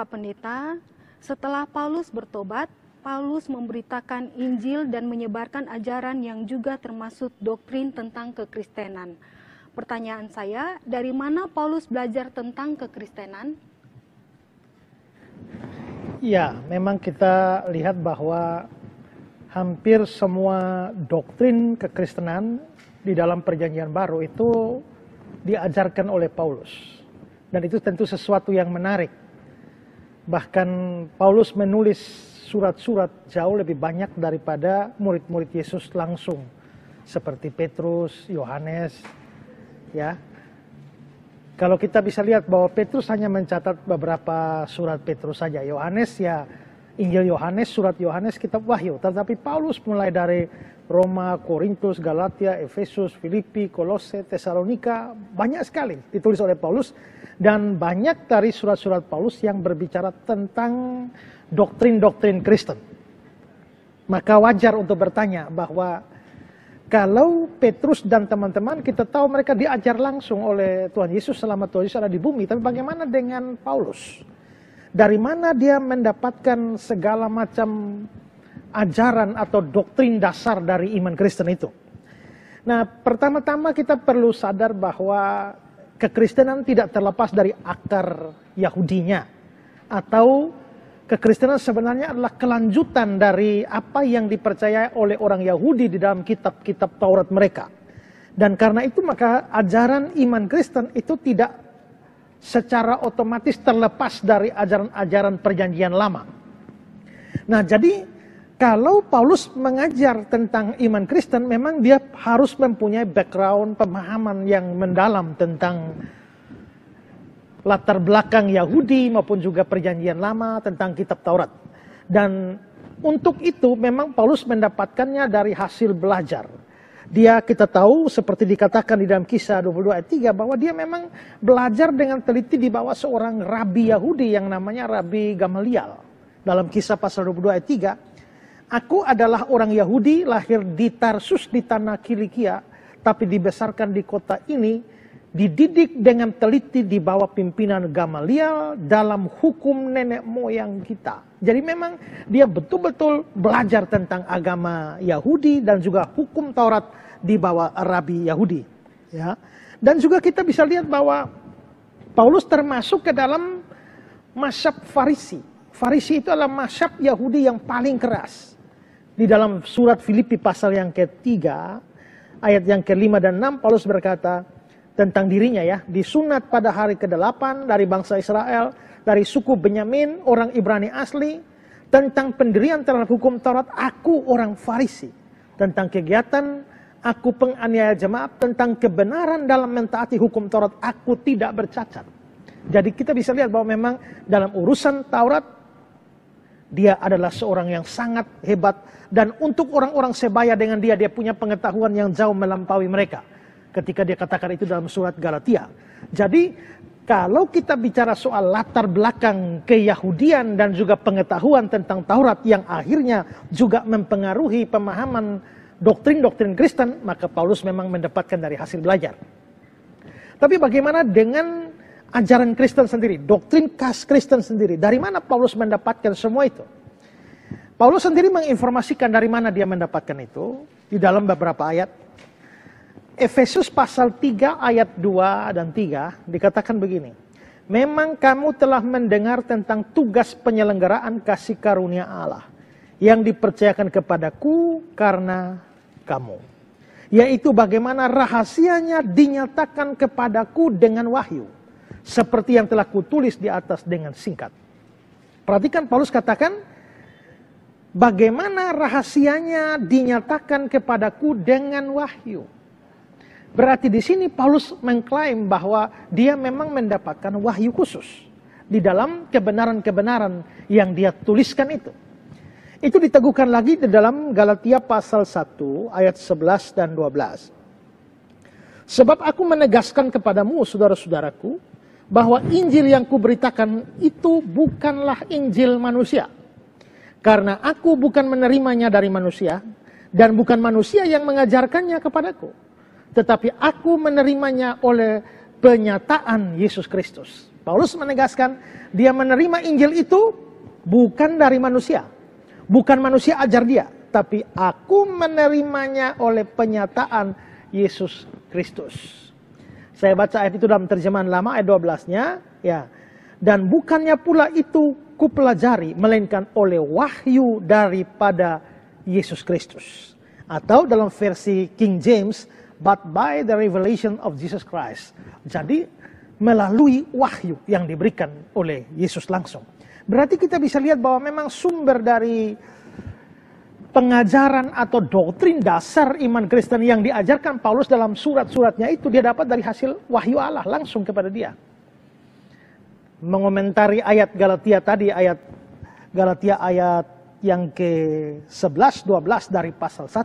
Pak Pendeta, setelah Paulus bertobat, Paulus memberitakan Injil dan menyebarkan ajaran yang juga termasuk doktrin tentang kekristenan. Pertanyaan saya, dari mana Paulus belajar tentang kekristenan? Ya, memang kita lihat bahwa hampir semua doktrin kekristenan di dalam Perjanjian Baru itu diajarkan oleh Paulus. Dan itu tentu sesuatu yang menarik Bahkan Paulus menulis surat-surat jauh lebih banyak daripada murid-murid Yesus langsung seperti Petrus, Yohanes, ya. Kalau kita bisa lihat bahwa Petrus hanya mencatat beberapa surat Petrus saja, Yohanes ya Injil Yohanes, surat Yohanes, kitab Wahyu. Tetapi Paulus mulai dari Roma, Korintus, Galatia, Efesus, Filipi, Kolose, Tesalonika, banyak sekali ditulis oleh Paulus. Dan banyak dari surat-surat Paulus yang berbicara tentang doktrin-doktrin Kristen. Maka wajar untuk bertanya bahwa kalau Petrus dan teman-teman kita tahu mereka diajar langsung oleh Tuhan Yesus selama Tuhan Yesus ada di bumi. Tapi bagaimana dengan Paulus? dari mana dia mendapatkan segala macam ajaran atau doktrin dasar dari iman Kristen itu. Nah, pertama-tama kita perlu sadar bahwa kekristenan tidak terlepas dari akar Yahudinya atau kekristenan sebenarnya adalah kelanjutan dari apa yang dipercaya oleh orang Yahudi di dalam kitab-kitab Taurat mereka. Dan karena itu maka ajaran iman Kristen itu tidak secara otomatis terlepas dari ajaran-ajaran perjanjian lama. Nah, jadi kalau Paulus mengajar tentang iman Kristen, memang dia harus mempunyai background pemahaman yang mendalam tentang latar belakang Yahudi maupun juga perjanjian lama tentang kitab Taurat. Dan untuk itu memang Paulus mendapatkannya dari hasil belajar dia kita tahu seperti dikatakan di dalam kisah 22 ayat 3 bahwa dia memang belajar dengan teliti di bawah seorang rabi Yahudi yang namanya Rabi Gamaliel. Dalam kisah pasal 22 ayat 3, aku adalah orang Yahudi lahir di Tarsus di tanah Kilikia tapi dibesarkan di kota ini dididik dengan teliti di bawah pimpinan Gamaliel dalam hukum nenek moyang kita. Jadi memang dia betul-betul belajar tentang agama Yahudi dan juga hukum Taurat di bawah Rabi Yahudi. Ya. Dan juga kita bisa lihat bahwa Paulus termasuk ke dalam masyab Farisi. Farisi itu adalah masyab Yahudi yang paling keras. Di dalam surat Filipi pasal yang ketiga, ayat yang kelima dan enam, Paulus berkata, tentang dirinya ya, disunat pada hari ke-8 dari bangsa Israel, dari suku Benyamin, orang Ibrani asli, tentang pendirian terhadap hukum Taurat, aku orang Farisi, tentang kegiatan aku penganiaya jemaat, tentang kebenaran dalam mentaati hukum Taurat, aku tidak bercacat. Jadi kita bisa lihat bahwa memang dalam urusan Taurat, dia adalah seorang yang sangat hebat. Dan untuk orang-orang sebaya dengan dia, dia punya pengetahuan yang jauh melampaui mereka ketika dia katakan itu dalam surat Galatia. Jadi kalau kita bicara soal latar belakang keyahudian dan juga pengetahuan tentang Taurat yang akhirnya juga mempengaruhi pemahaman doktrin-doktrin Kristen, maka Paulus memang mendapatkan dari hasil belajar. Tapi bagaimana dengan ajaran Kristen sendiri, doktrin khas Kristen sendiri? Dari mana Paulus mendapatkan semua itu? Paulus sendiri menginformasikan dari mana dia mendapatkan itu di dalam beberapa ayat Efesus pasal 3 ayat 2 dan 3 dikatakan begini. Memang kamu telah mendengar tentang tugas penyelenggaraan kasih karunia Allah yang dipercayakan kepadaku karena kamu. Yaitu bagaimana rahasianya dinyatakan kepadaku dengan wahyu. Seperti yang telah kutulis di atas dengan singkat. Perhatikan Paulus katakan, bagaimana rahasianya dinyatakan kepadaku dengan wahyu Berarti di sini Paulus mengklaim bahwa dia memang mendapatkan wahyu khusus di dalam kebenaran-kebenaran yang dia tuliskan itu. Itu diteguhkan lagi di dalam Galatia pasal 1 ayat 11 dan 12. Sebab aku menegaskan kepadamu saudara-saudaraku bahwa Injil yang kuberitakan itu bukanlah Injil manusia. Karena aku bukan menerimanya dari manusia dan bukan manusia yang mengajarkannya kepadaku tetapi aku menerimanya oleh penyataan Yesus Kristus. Paulus menegaskan dia menerima Injil itu bukan dari manusia. Bukan manusia ajar dia, tapi aku menerimanya oleh penyataan Yesus Kristus. Saya baca ayat itu dalam terjemahan lama ayat 12-nya, ya. Dan bukannya pula itu kupelajari melainkan oleh wahyu daripada Yesus Kristus. Atau dalam versi King James but by the revelation of Jesus Christ. Jadi melalui wahyu yang diberikan oleh Yesus langsung. Berarti kita bisa lihat bahwa memang sumber dari pengajaran atau doktrin dasar iman Kristen yang diajarkan Paulus dalam surat-suratnya itu dia dapat dari hasil wahyu Allah langsung kepada dia. Mengomentari ayat Galatia tadi, ayat Galatia ayat yang ke-11, 12 dari pasal 1,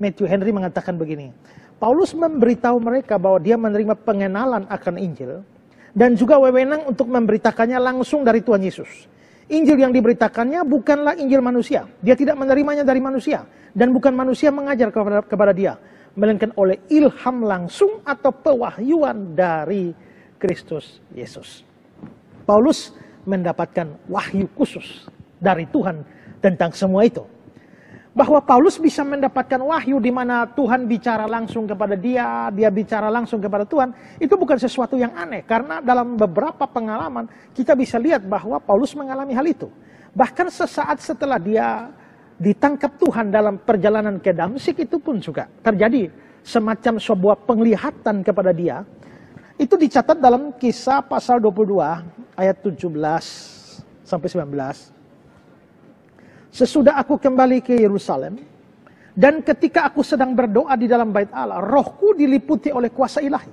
Matthew Henry mengatakan begini. Paulus memberitahu mereka bahwa dia menerima pengenalan akan Injil dan juga wewenang untuk memberitakannya langsung dari Tuhan Yesus. Injil yang diberitakannya bukanlah Injil manusia. Dia tidak menerimanya dari manusia dan bukan manusia mengajar kepada, kepada dia, melainkan oleh ilham langsung atau pewahyuan dari Kristus Yesus. Paulus mendapatkan wahyu khusus dari Tuhan tentang semua itu bahwa Paulus bisa mendapatkan wahyu di mana Tuhan bicara langsung kepada dia, dia bicara langsung kepada Tuhan, itu bukan sesuatu yang aneh karena dalam beberapa pengalaman kita bisa lihat bahwa Paulus mengalami hal itu. Bahkan sesaat setelah dia ditangkap Tuhan dalam perjalanan ke Damsik itu pun juga terjadi semacam sebuah penglihatan kepada dia. Itu dicatat dalam kisah pasal 22 ayat 17 sampai 19. Sesudah aku kembali ke Yerusalem, dan ketika aku sedang berdoa di dalam bait Allah, rohku diliputi oleh kuasa ilahi.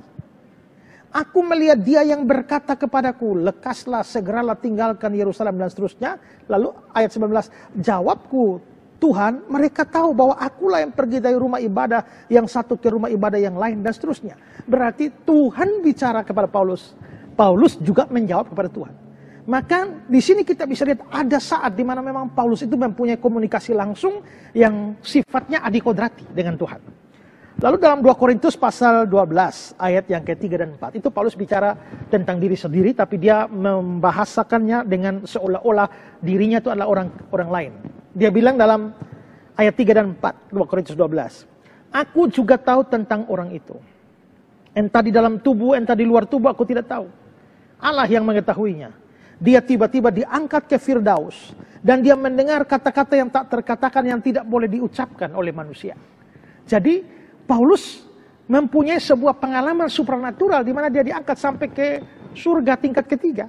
Aku melihat dia yang berkata kepadaku, lekaslah, segeralah tinggalkan Yerusalem dan seterusnya. Lalu ayat 19, jawabku, Tuhan, mereka tahu bahwa akulah yang pergi dari rumah ibadah yang satu ke rumah ibadah yang lain dan seterusnya. Berarti Tuhan bicara kepada Paulus. Paulus juga menjawab kepada Tuhan. Maka di sini kita bisa lihat ada saat di mana memang Paulus itu mempunyai komunikasi langsung yang sifatnya adikodrati dengan Tuhan. Lalu dalam 2 Korintus pasal 12 ayat yang ketiga dan 4 itu Paulus bicara tentang diri sendiri tapi dia membahasakannya dengan seolah-olah dirinya itu adalah orang orang lain. Dia bilang dalam ayat 3 dan 4 2 Korintus 12. Aku juga tahu tentang orang itu. Entah di dalam tubuh, entah di luar tubuh aku tidak tahu. Allah yang mengetahuinya dia tiba-tiba diangkat ke Firdaus dan dia mendengar kata-kata yang tak terkatakan yang tidak boleh diucapkan oleh manusia. Jadi Paulus mempunyai sebuah pengalaman supranatural di mana dia diangkat sampai ke surga tingkat ketiga.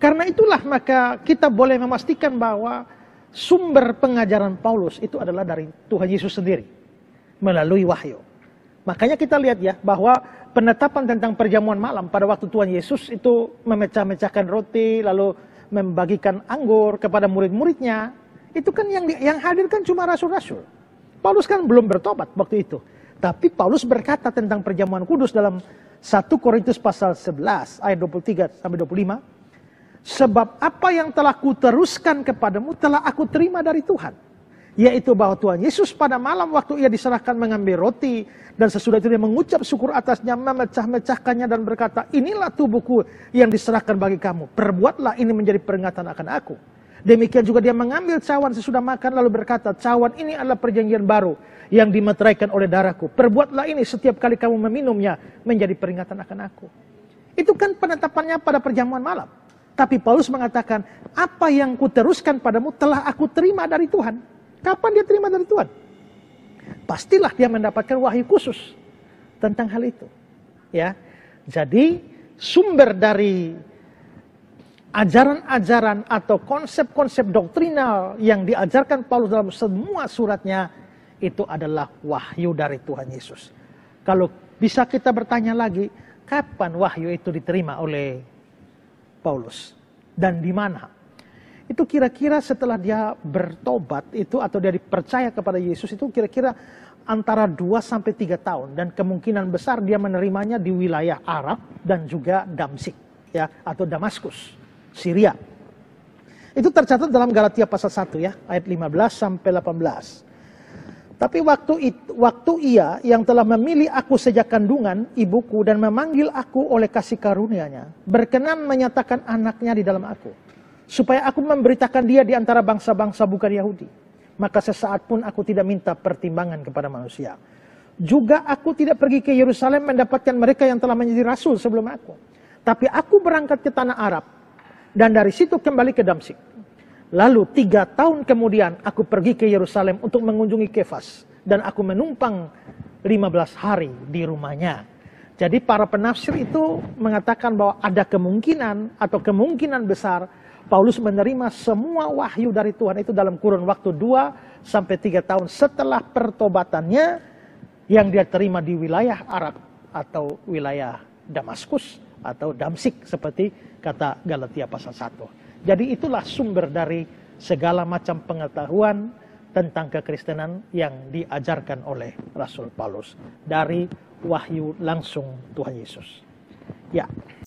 Karena itulah maka kita boleh memastikan bahwa sumber pengajaran Paulus itu adalah dari Tuhan Yesus sendiri melalui wahyu. Makanya kita lihat ya bahwa penetapan tentang perjamuan malam pada waktu Tuhan Yesus itu memecah-mecahkan roti lalu membagikan anggur kepada murid-muridnya itu kan yang yang hadir kan cuma rasul-rasul. Paulus kan belum bertobat waktu itu. Tapi Paulus berkata tentang perjamuan kudus dalam 1 Korintus pasal 11 ayat 23 sampai 25. Sebab apa yang telah kuteruskan kepadamu telah aku terima dari Tuhan yaitu bahwa Tuhan Yesus pada malam waktu ia diserahkan mengambil roti dan sesudah itu dia mengucap syukur atasnya memecah-mecahkannya dan berkata inilah tubuhku yang diserahkan bagi kamu perbuatlah ini menjadi peringatan akan aku demikian juga dia mengambil cawan sesudah makan lalu berkata cawan ini adalah perjanjian baru yang dimeteraikan oleh darahku perbuatlah ini setiap kali kamu meminumnya menjadi peringatan akan aku itu kan penetapannya pada perjamuan malam tapi Paulus mengatakan, apa yang kuteruskan padamu telah aku terima dari Tuhan. Kapan dia terima dari Tuhan? Pastilah dia mendapatkan wahyu khusus tentang hal itu. Ya. Jadi sumber dari ajaran-ajaran atau konsep-konsep doktrinal yang diajarkan Paulus dalam semua suratnya itu adalah wahyu dari Tuhan Yesus. Kalau bisa kita bertanya lagi, kapan wahyu itu diterima oleh Paulus dan di mana? itu kira-kira setelah dia bertobat itu atau dia dipercaya kepada Yesus itu kira-kira antara 2 sampai 3 tahun dan kemungkinan besar dia menerimanya di wilayah Arab dan juga Damsik ya atau Damaskus, Syria. Itu tercatat dalam Galatia pasal 1 ya ayat 15 sampai 18. Tapi waktu, itu, waktu ia yang telah memilih aku sejak kandungan ibuku dan memanggil aku oleh kasih karunia-Nya, berkenan menyatakan anaknya di dalam aku supaya aku memberitakan dia di antara bangsa-bangsa bukan Yahudi. Maka sesaat pun aku tidak minta pertimbangan kepada manusia. Juga aku tidak pergi ke Yerusalem mendapatkan mereka yang telah menjadi rasul sebelum aku. Tapi aku berangkat ke tanah Arab dan dari situ kembali ke Damsik. Lalu tiga tahun kemudian aku pergi ke Yerusalem untuk mengunjungi Kefas. Dan aku menumpang 15 hari di rumahnya. Jadi para penafsir itu mengatakan bahwa ada kemungkinan atau kemungkinan besar Paulus menerima semua wahyu dari Tuhan itu dalam kurun waktu 2 sampai 3 tahun setelah pertobatannya yang dia terima di wilayah Arab atau wilayah Damaskus atau Damsik seperti kata Galatia pasal 1. Jadi itulah sumber dari segala macam pengetahuan tentang kekristenan yang diajarkan oleh Rasul Paulus dari wahyu langsung Tuhan Yesus. Ya.